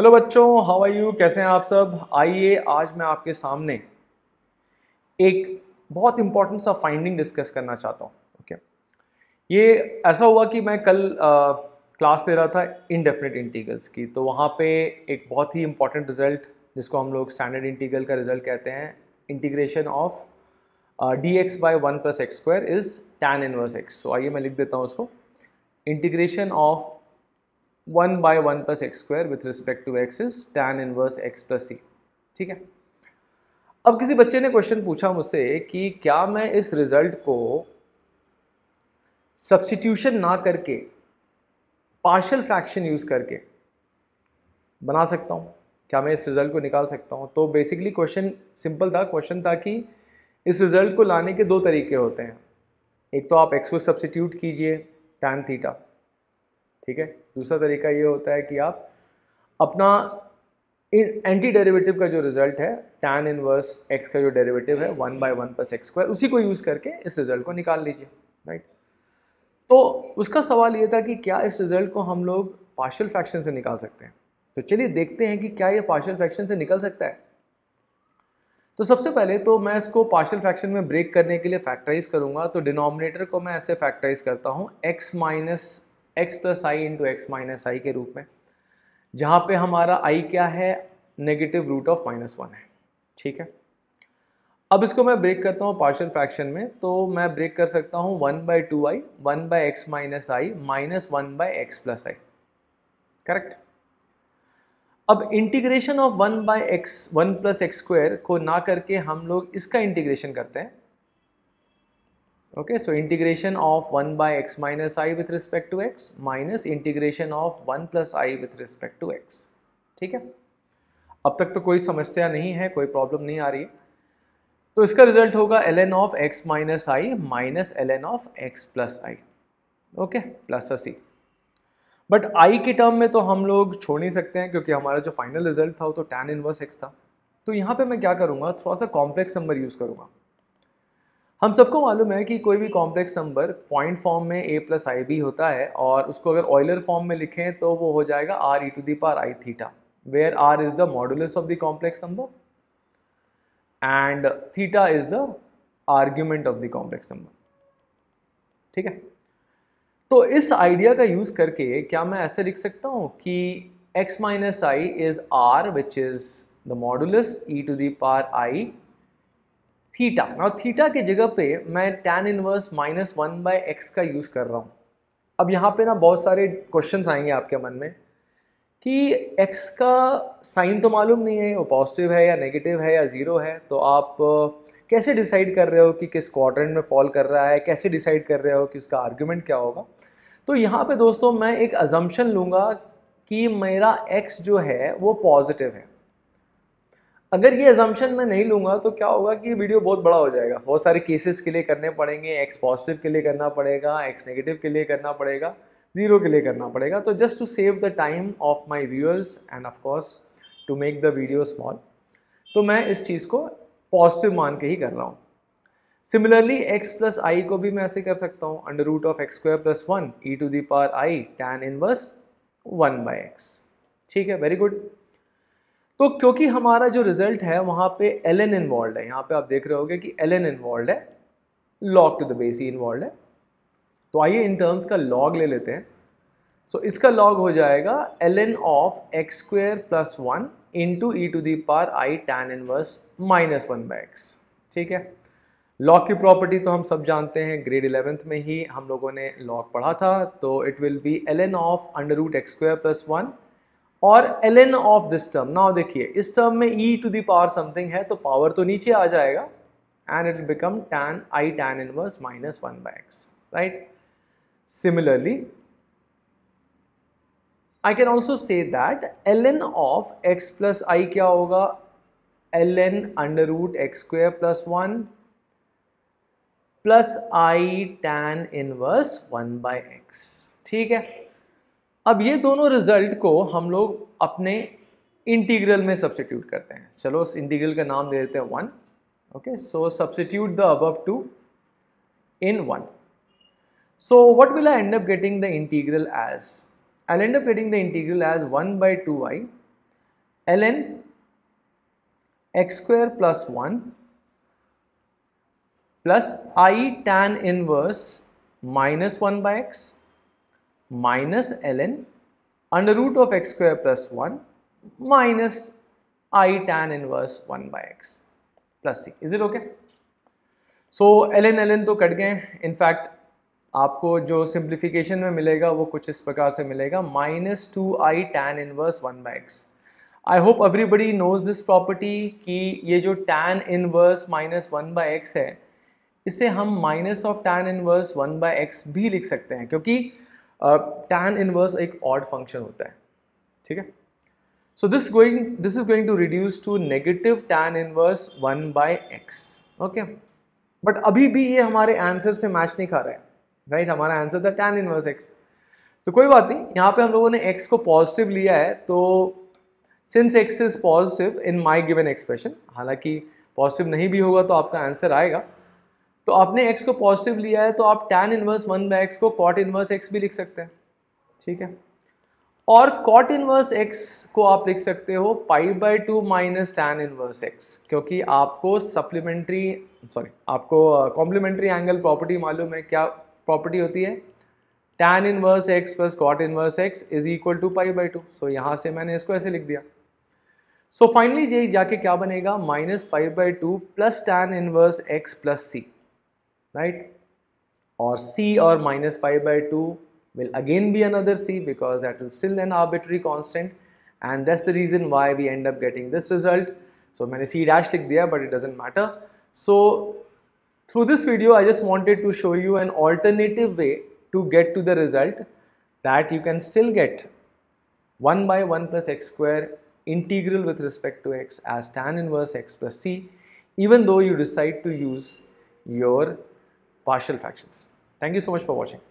Hello बच्चों how are you कैसे हैं आप सब आइए आज मैं आपके सामने एक बहुत इम्पॉर्टेंट सा फाइंडिंग डिस्कस करना चाहता हूँ ओके okay. ये ऐसा हुआ कि मैं कल आ, क्लास ले रहा था इनडेफिनेट इंटीगल्स की तो वहाँ पे एक बहुत ही इंपॉर्टेंट रिजल्ट जिसको हम लोग स्टैंडर्ड इंटीगल का रिजल्ट कहते हैं integration of d x by one plus x square is tan inverse x so आइए मैं लिख देता हूँ उसको integration of one by one plus x square with respect to x is tan inverse x plus c ठीक है अब किसी बच्चे ने क्वेश्चन पूछा मुझसे कि क्या मैं इस रिजल्ट को सब्सिट्यूशन ना करके पार्शल फ्रैक्शन यूज़ करके बना सकता हूँ क्या मैं इस रिज़ल्ट को निकाल सकता हूँ तो बेसिकली क्वेश्चन सिंपल था क्वेश्चन था कि इस रिज़ल्ट को लाने के दो तरीके होते हैं एक तो आप एक्स को सब्सिट्यूट कीजिए टैन थीटा ठीक है दूसरा तरीका ये होता है कि आप अपना एंटी डेरिवेटिव का जो रिजल्ट है टैन इनवर्स एक्स का जो डेरिवेटिव है one by one plus x square उसी को यूज़ करके इस रिजल्ट को निकाल लीजिए राइट तो उसका सवाल ये था कि क्या इस रिजल्ट को हम लोग पार्शियल फ्रैक्शन से निकाल सकते हैं तो चलिए देखते हैं कि क्या ये पार्शियल फ्रैक्शन से निकल सकता है तो सबसे पहले तो मैं इसको पार्शियल फ्रैक्शन में ब्रेक करने के लिए फैक्टराइज करूंगा तो डिनोमिनेटर को मैं ऐसे फैक्टराइज करता हूँ x minus x plus i into x minus i के रूप में जहाँ पे हमारा आई क्या है negative root of minus one है ठीक है अब इसको मैं ब्रेक करता हूँ पार्शियल फ्रैक्शन में तो मैं ब्रेक कर सकता हूँ one by two i one by x minus i minus one by x plus i correct अब integration of one by x one plus x square को ना करके हम लोग इसका इंटीग्रेशन करते हैं okay so integration of 1 by x minus i with respect to x minus integration of 1 plus i with respect to x ठीक है अब तक तो कोई समस्या नहीं है कोई प्रॉब्लम नहीं आ रही है तो इसका रिजल्ट होगा l n of x minus i minus l of x plus i okay plus c but i के टर्म में तो हम लोग छोड़ नहीं सकते हैं क्योंकि हमारा जो फाइनल रिजल्ट था वो तो टैन इनवर्स एक्स था तो यहाँ पे मैं क्या करूँगा थोड़ा सा कॉम्प्लेक्स नंबर यूज़ करूँगा हम सबको मालूम है कि कोई भी कॉम्प्लेक्स नंबर पॉइंट फॉर्म में ए प्लस आई बी होता है और उसको अगर ऑयलर फॉर्म में लिखें तो वो हो जाएगा r e to the power i theta where r is the modulus of the complex number and theta is the argument of the complex number ठीक है तो इस आइडिया का यूज़ करके क्या मैं ऐसे लिख सकता हूँ कि x minus i is r which is the modulus e to the power i theta और थीटा के जगह पे मैं tan inverse minus one by x का यूज़ कर रहा हूँ अब यहाँ पे ना बहुत सारे क्वेश्चंस आएंगे आपके मन में कि एक्स का साइन तो मालूम नहीं है वो पॉजिटिव है या नेगेटिव है या ज़ीरो है तो आप कैसे डिसाइड कर रहे हो कि किस क्वाड्रेंट में फॉल कर रहा है कैसे डिसाइड कर रहे हो कि उसका आर्ग्यूमेंट क्या होगा तो यहाँ पे दोस्तों मैं एक अजम्पन लूँगा कि मेरा एक्स जो है वो पॉजिटिव है अगर ये एजम्पन मैं नहीं लूँगा तो क्या होगा कि वीडियो बहुत बड़ा हो जाएगा बहुत सारे केसेस के लिए करने पड़ेंगे एक्स पॉजिटिव के लिए करना पड़ेगा एक्स नेगेटिव के लिए करना पड़ेगा ज़ीरो के लिए करना पड़ेगा तो just to save the time of my viewers and of course to make the video small तो मैं इस चीज़ को पॉजिटिव मान के ही कर रहा हूँ सिमिलरली x प्लस आई को भी मैं ऐसे कर सकता हूँ under root of x square plus one e to the power i tan inverse one by x ठीक है वेरी गुड तो क्योंकि हमारा जो रिजल्ट है वहाँ पे एल एन इन्वॉल्व है यहाँ पे आप देख रहे होगे कि एल एन इन्वॉल्व है लॉग टू द बेस ही इन्वॉल्व है तो आइए इन टर्म्स का लॉग ले लेते हैं सो so, इसका लॉग हो जाएगा l n of x square plus one into e to the power i tan inverse minus one by x ठीक है लॉग की प्रॉपर्टी तो हम सब जानते हैं ग्रेड इलेवेंथ में ही हम लोगों ने लॉग पढ़ा था तो it will be l n of under root x square plus one और l n of this term now देखिए इस टर्म में e to the power something है तो पावर तो नीचे आ जाएगा and it become tan i tan inverse minus one by x right similarly I can also say that l n of x plus i क्या होगा l n under root x square plus one plus i tan inverse one by x ठीक है अब ये दोनों result को हम लोग अपने इंटीग्रल में सब्सिट्यूट करते हैं चलो उस इंटीग्रल का नाम दे देते हैं one okay so substitute the अब two in one so what will I end up getting the integral as I end of getting the integral as one by two i l n x square plus one plus i tan inverse minus one by x l n under root of x square plus one minus i tan inverse one by x plus c is it okay so L n l n तो cut गए in fact आपको जो simplification में मिलेगा वो कुछ इस प्रकार से मिलेगा minus two i tan inverse one by x I hope everybody knows this property कि ये जो tan inverse minus one by x है इसे हम minus of tan inverse one by x भी लिख सकते हैं क्योंकि टैन इनवर्स एक ऑड फंक्शन होता है ठीक है so this going this is going to reduce to negative tan inverse one by x okay but अभी भी ये हमारे आंसर से मैच नहीं खा रहा है राइट right? हमारा आंसर था टैन इनवर्स एक्स तो कोई बात नहीं यहाँ पे हम लोगों ने एक्स को पॉजिटिव लिया है तो since x is positive in my given expression हालांकि पॉजिटिव नहीं भी होगा तो आपका आंसर आएगा तो आपने एक्स को पॉजिटिव लिया है तो आप tan inverse one by x को कॉट इनवर्स एक्स भी लिख सकते हैं ठीक है और कॉट इनवर्स एक्स को आप लिख सकते हो pi by two minus tan inverse x क्योंकि आपको सप्लीमेंट्री सॉरी आपको कॉम्प्लीमेंट्री एंगल प्रॉपर्टी मालूम है क्या प्रॉपर्टी होती है tan inverse x plus cot inverse x is equal to pi by two so यहाँ से मैंने इसको ऐसे लिख दिया सो फाइनली ये जाके क्या बनेगा minus pi by two plus tan inverse x plus c right or c or minus pi by 2 will again be another c because that is still an arbitrary constant and that's the reason why we end up getting this result so many c dash लिख but it doesn't matter so through this video I just wanted to show you an alternative way to get to the result that you can still get 1 by 1 plus x square integral with respect to x as tan inverse x plus c even though you decide to use your partial fractions. Thank you so much for watching.